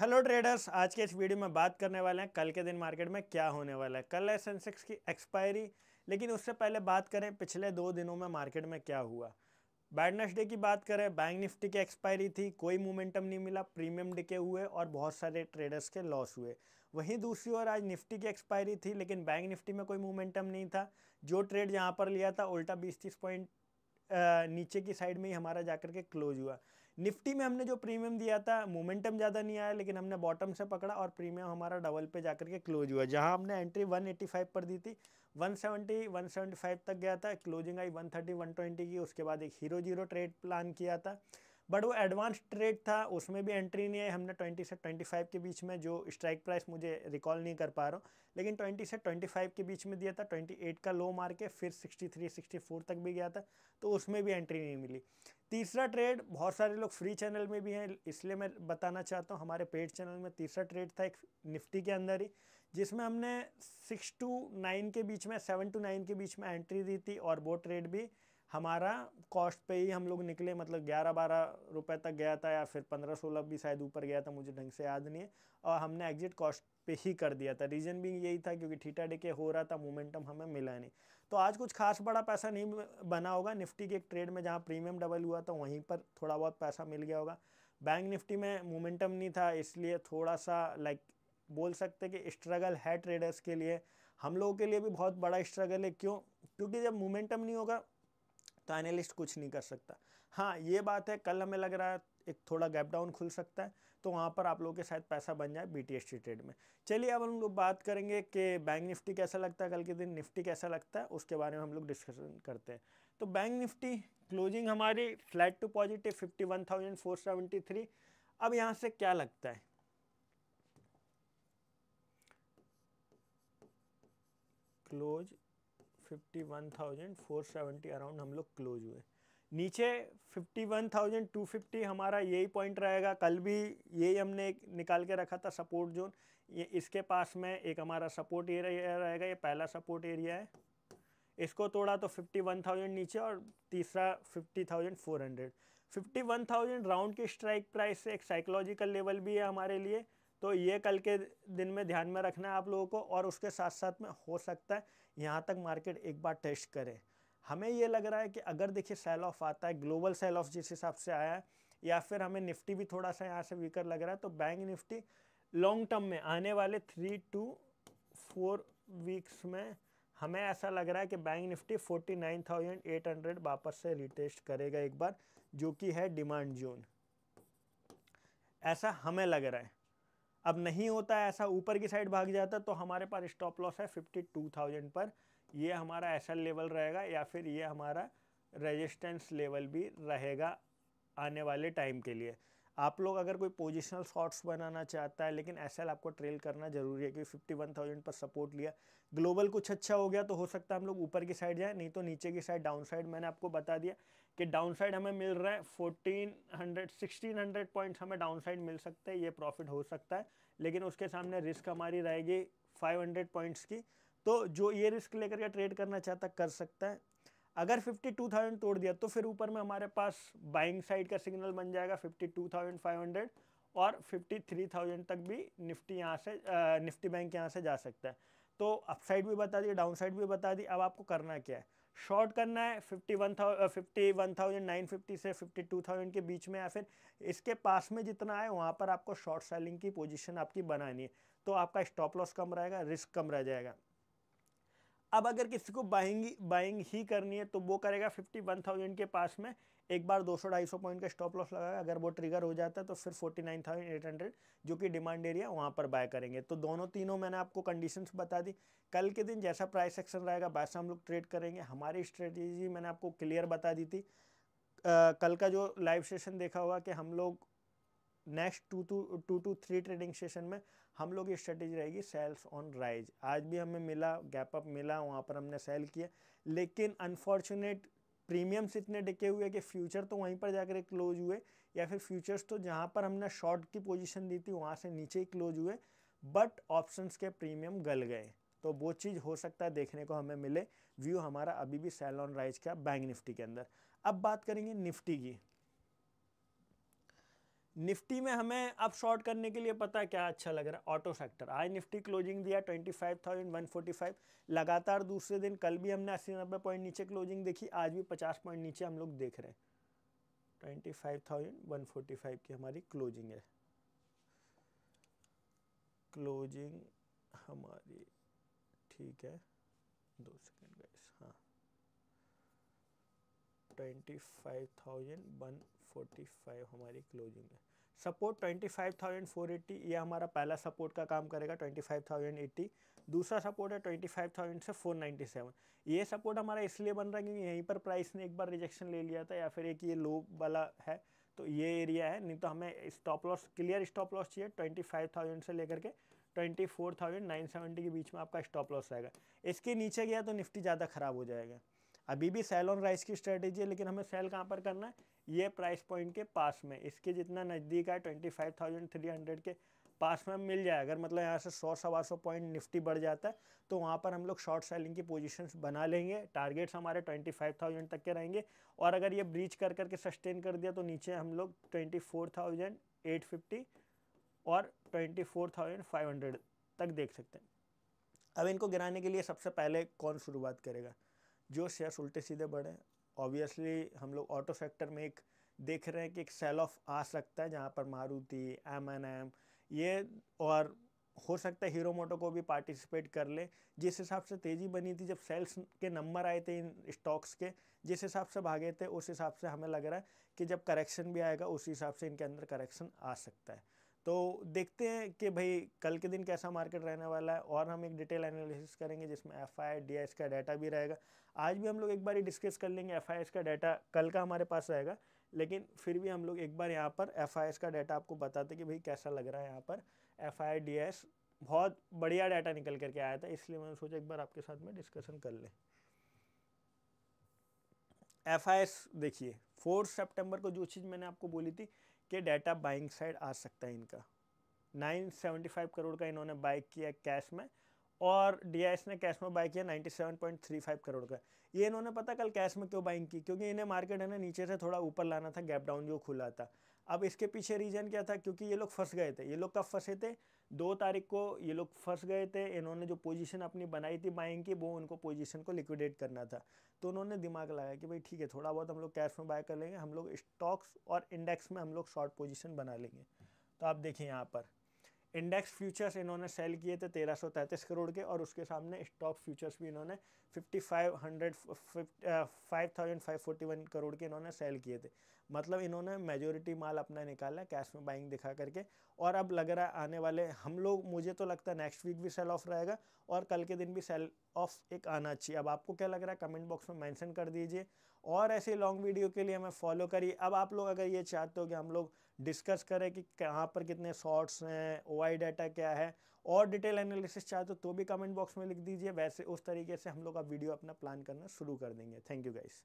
hello traders आज के इस वीडियो में बात करने वाले हैं कल के दिन मार्केट में क्या होने वाला है कल है सेंसेक्स की एक्सपायरी लेकिन उससे पहले बात करें पिछले दो दिनों में मार्केट में क्या हुआ बैडनेसडे की बात करें बैंक निफ्टी की एक्सपायरी थी कोई मोमेंटम नहीं मिला प्रीमियम डिके हुए और बहुत सारे ट्रेडर्स के लॉस हुए वहीं दूसरी ओर आज निफ्टी की एक्सपायरी थी लेकिन बैंक निफ्टी में कोई मोमेंटम नहीं था जो ट्रेड यहाँ पर लिया था उल्टा बीस तीस पॉइंट नीचे की साइड में ही हमारा जाकर के क्लोज हुआ निफ्टी में हमने जो प्रीमियम दिया था मोमेंटम ज़्यादा नहीं आया लेकिन हमने बॉटम से पकड़ा और प्रीमियम हमारा डबल पे जाकर के क्लोज हुआ जहाँ हमने एंट्री 185 पर दी थी 170 175 तक गया था क्लोजिंग आई 130 120 की उसके बाद एक हीरो जीरो ट्रेड प्लान किया था बट वो एडवांस ट्रेड था उसमें भी एंट्री नहीं आई हमने 20 से 25 के बीच में जो स्ट्राइक प्राइस मुझे रिकॉल नहीं कर पा रहा हूँ लेकिन 20 से 25 के बीच में दिया था 28 का लो मार के फिर 63 64 तक भी गया था तो उसमें भी एंट्री नहीं मिली तीसरा ट्रेड बहुत सारे लोग फ्री चैनल में भी हैं इसलिए मैं बताना चाहता हूँ हमारे पेड चैनल में तीसरा ट्रेड था एक निफ्टी के अंदर ही जिसमें हमने सिक्स टू नाइन के बीच में सेवन टू नाइन के बीच में एंट्री दी थी और वो ट्रेड भी हमारा कॉस्ट पे ही हम लोग निकले मतलब ग्यारह बारह रुपए तक गया था या फिर पंद्रह सोलह भी शायद ऊपर गया था मुझे ढंग से याद नहीं है और हमने एग्जिट कॉस्ट पे ही कर दिया था रीज़न भी यही था क्योंकि थीटा डे हो रहा था मोमेंटम हमें मिला नहीं तो आज कुछ खास बड़ा पैसा नहीं बना होगा निफ्टी के एक ट्रेड में जहाँ प्रीमियम डबल हुआ था वहीं पर थोड़ा बहुत पैसा मिल गया होगा बैंक निफ्टी में मोमेंटम नहीं था इसलिए थोड़ा सा लाइक बोल सकते कि स्ट्रगल है ट्रेडर्स के लिए हम लोगों के लिए भी बहुत बड़ा स्ट्रगल है क्यों क्योंकि जब मोमेंटम नहीं होगा तो एनालिस्ट कुछ नहीं कर सकता हाँ ये बात है कल हमें लग रहा है एक थोड़ा गैप डाउन खुल सकता है तो वहाँ पर आप लोगों के शायद पैसा बन जाए बी टी ट्रेड में चलिए अब हम लोग बात करेंगे कि बैंक निफ्टी कैसा लगता है कल के दिन निफ्टी कैसा लगता है उसके बारे में हम लोग डिस्कशन करते हैं तो बैंक निफ्टी क्लोजिंग हमारी फ्लैट टू पॉजिटिव फिफ्टी अब यहाँ से क्या लगता है क्लोज 51,470 अराउंड हम लोग क्लोज हुए नीचे 51,250 हमारा यही पॉइंट रहेगा कल भी यही हमने निकाल के रखा था सपोर्ट जोन ये इसके पास में एक हमारा सपोर्ट एरिया रहेगा ये पहला सपोर्ट एरिया है इसको तोड़ा तो 51,000 नीचे और तीसरा 50,400 51,000 राउंड की स्ट्राइक प्राइस से एक साइकोलॉजिकल लेवल भी है हमारे लिए तो ये कल के दिन में ध्यान में रखना है आप लोगों को और उसके साथ साथ में हो सकता है यहाँ तक मार्केट एक बार टेस्ट करें हमें ये लग रहा है कि अगर देखिए सेल ऑफ आता है ग्लोबल सेल ऑफ जिस हिसाब से आया है या फिर हमें निफ्टी भी थोड़ा सा यहाँ से वीकर लग रहा है तो बैंक निफ्टी लॉन्ग टर्म में आने वाले थ्री टू फोर वीक्स में हमें ऐसा लग रहा है कि बैंक निफ्टी 49,800 वापस से रिटेस्ट करेगा एक बार जो कि है डिमांड जोन ऐसा हमें लग रहा है अब नहीं होता ऐसा ऊपर की साइड भाग जाता तो हमारे पास स्टॉप लॉस है 52,000 पर ये हमारा एस लेवल रहेगा या फिर ये हमारा रेजिस्टेंस लेवल भी रहेगा आने वाले टाइम के लिए आप लोग अगर कोई पोजिशनल शॉर्ट्स बनाना चाहता है लेकिन एस आपको ट्रेल करना जरूरी है क्योंकि फिफ्टी वन थाउजेंड पर सपोर्ट लिया ग्लोबल कुछ अच्छा हो गया तो हो सकता है हम लोग ऊपर की साइड जाएँ नहीं तो नीचे की साइड डाउन साइड मैंने आपको बता दिया कि डाउन साइड हमें मिल रहा है fourteen hundred sixteen hundred points हमें डाउन साइड मिल सकते हैं ये प्रॉफिट हो सकता है लेकिन उसके सामने रिस्क हमारी रहेगी फाइव हंड्रेड पॉइंट्स की तो जो ये रिस्क लेकर के ट्रेड करना चाहता कर सकता है अगर 52,000 तोड़ दिया तो फिर ऊपर में हमारे पास बाइंग साइड का सिग्नल बन जाएगा 52,500 और 53,000 तक भी निफ्टी यहाँ से आ, निफ्टी बैंक यहाँ से जा सकता है तो अपसाइड भी बता दी साइड भी बता दी अब आपको करना क्या है शॉर्ट करना है fifty one fifty one thousand nine fifty से फिफ्टी टू थाउजेंड के बीच में या फिर इसके पास में जितना है वहाँ पर आपको शॉर्ट सेलिंग की पोजीशन आपकी बनानी है तो आपका स्टॉप लॉस कम रहेगा रिस्क कम रह जाएगा अब अगर किसी को बाइंग बाइंग ही करनी है तो वो करेगा फिफ्टी वन थाउजेंड के पास में एक बार दो सौ ढाई सौ पॉइंट का स्टॉप लॉस लगाएगा अगर वो ट्रिगर हो जाता है तो फिर forty nine thousand eight hundred जो कि डिमांड एरिया वहाँ पर बाय करेंगे तो दोनों तीनों मैंने आपको कंडीशंस बता दी कल के दिन जैसा प्राइस एक्शन रहेगा वैसा हम लोग ट्रेड करेंगे हमारी स्ट्रेटेजी मैंने आपको क्लियर बता दी थी आ, कल का जो लाइव सेशन देखा हुआ कि हम लोग next two two two two three trading session में हम लोग की स्ट्रेटेजी रहेगी सेल्स ऑन राइज आज भी हमें मिला गैप अप मिला वहाँ पर हमने सेल किया लेकिन अनफॉर्चुनेट प्रीमियम्स इतने टिके हुए कि फ्यूचर तो वहीं पर जाकर क्लोज हुए या फिर फ्यूचर्स तो जहाँ पर हमने शॉर्ट की पोजिशन दी थी वहाँ से नीचे ही क्लोज हुए बट ऑप्शंस के प्रीमियम गल गए तो वो चीज़ हो सकता है देखने को हमें मिले व्यू हमारा अभी भी सेल ऑन राइज का बैंक निफ्टी के अंदर अब बात करेंगे निफ्टी की निफ्टी में हमें अब शॉर्ट करने के लिए पता क्या अच्छा लग रहा है ऑटो सेक्टर आज निफ्टी क्लोजिंग दिया 25,145 लगातार दूसरे दिन कल भी हमने अस्सी नब्बे पॉइंट नीचे क्लोजिंग देखी आज भी 50 पॉइंट नीचे हम लोग देख रहे हैं 25,145 की हमारी क्लोजिंग है क्लोजिंग हमारी ठीक है दो सेकेंड गाइस हाँ फाइव हमारी क्लोजिंग है सपोर्ट 25,480 ये हमारा पहला सपोर्ट का काम करेगा 25,080 दूसरा सपोर्ट है 25,000 से 497 ये सपोर्ट हमारा इसलिए बन रहा है क्योंकि यहीं पर प्राइस ने एक बार रिजेक्शन ले लिया था या फिर एक ये लो वाला है तो ये एरिया है नहीं तो हमें stop loss clear stop loss चाहिए थाउजेंड से लेकर के सेवेंटी के बीच में आपका स्टॉप लॉस रहेगा इसके नीचे गया तो निफ्टी ज़्यादा ख़राब हो जाएगा अभी भी सेल ऑन राइस की स्ट्रेटेजी है लेकिन हमें सेल कहाँ पर करना है ये प्राइस पॉइंट के पास में इसके जितना नज़दीक है twenty five thousand three hundred के पास में मिल जाए अगर मतलब यहाँ से सौ सवा सौ पॉइंट निफ्टी बढ़ जाता है तो वहाँ पर हम लोग शॉर्ट सेलिंग की पोजीशंस बना लेंगे टारगेट्स हमारे ट्वेंटी फाइव थाउजेंड तक के रहेंगे और अगर ये ब्रीच कर करके सस्टेन कर दिया तो नीचे हम लोग फिफ्टी और हंड्रेड तक देख सकते हैं अब इनको गिराने के लिए सबसे पहले कौन शुरुआत करेगा जो शेयर्स उल्टे सीधे बढ़े ऑब्वियसली हम लोग ऑटो सेक्टर में एक देख रहे हैं कि एक सेल ऑफ आ सकता है जहाँ पर मारुति एम एन एम ये और हो सकता है हीरो मोटो को भी पार्टिसिपेट कर ले जिस हिसाब से तेज़ी बनी थी जब सेल्स के नंबर आए थे इन स्टॉक्स के जिस हिसाब से भागे थे उस हिसाब से हमें लग रहा है कि जब करेक्शन भी आएगा उस हिसाब से इनके अंदर करेक्शन आ सकता है तो देखते हैं कि भाई कल के दिन कैसा मार्केट रहने वाला है और हम एक डिटेल एनालिसिस करेंगे जिसमें एफ आई डी का डाटा भी रहेगा आज भी हम लोग एक बार ही डिस्कस कर लेंगे एफ का डाटा कल का हमारे पास रहेगा लेकिन फिर भी हम लोग एक बार यहाँ पर एफ का डाटा आपको बताते कि भाई कैसा लग रहा है यहाँ पर एफ आई बहुत बढ़िया डाटा निकल करके आया था इसलिए मैंने सोचा एक बार आपके साथ में डिस्कशन कर लें एफ देखिए फोर्थ सेप्टेम्बर को जो चीज़ मैंने आपको बोली थी के डाटा बाइंग साइड आ सकता है इनका 975 करोड़ का इन्होंने बाय किया कैश में और डी ने कैश में बाय किया 97.35 करोड़ का ये इन्होंने पता कल कैश में क्यों बाइंग की क्योंकि इन्हें मार्केट है ना नीचे से थोड़ा ऊपर लाना था गैप डाउन जो खुला था अब इसके पीछे रीज़न क्या था क्योंकि ये लोग फंस गए थे ये लोग कब फंसे थे दो तारीख को ये लोग फंस गए थे इन्होंने जो पोजीशन अपनी बनाई थी बाइंग की वो उनको पोजीशन को लिक्विडेट करना था तो उन्होंने दिमाग लगाया कि भाई ठीक है थोड़ा बहुत हम लोग कैश में बाय कर लेंगे हम लोग स्टॉक्स और इंडेक्स में हम लोग शॉर्ट पोजिशन बना लेंगे तो आप देखें यहाँ पर इंडेक्स फ्यूचर्स इन्होंने सेल किए थे तेरह सौ तैंतीस करोड़ के और उसके सामने स्टॉक फ्यूचर्स भी इन्होंने fifty five hundred five thousand five forty one crore के इन्होंने सेल किए थे मतलब इन्होंने मेजोरिटी माल अपना निकाला कैश में बाइंग दिखा करके और अब लग रहा है आने वाले हम लोग मुझे तो लगता है नेक्स्ट वीक भी सेल ऑफ रहेगा और कल के दिन भी सेल ऑफ एक आना चाहिए अब आपको क्या लग रहा है कमेंट बॉक्स में मैंशन कर दीजिए और ऐसे लॉन्ग वीडियो के लिए हमें फॉलो करिए अब आप लोग अगर ये चाहते हो कि हम लोग डिस्कस करें कि कहाँ पर कितने शॉर्ट्स हैं ओ डाटा क्या है और डिटेल एनालिसिस चाहते हो तो भी कमेंट बॉक्स में लिख दीजिए वैसे उस तरीके से हम लोग अब वीडियो अपना प्लान करना शुरू कर देंगे थैंक यू गाइज